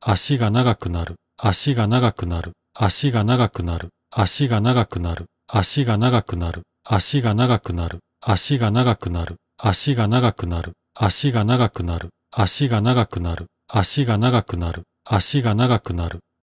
足が長くなる、足が長くなる、足が長くなる、足が長くなる、足が長くなる、足が長くなる、足が長くなる、足が長くなる、足が長くなる、足が長くなる、足が長くなる、足が長くなる、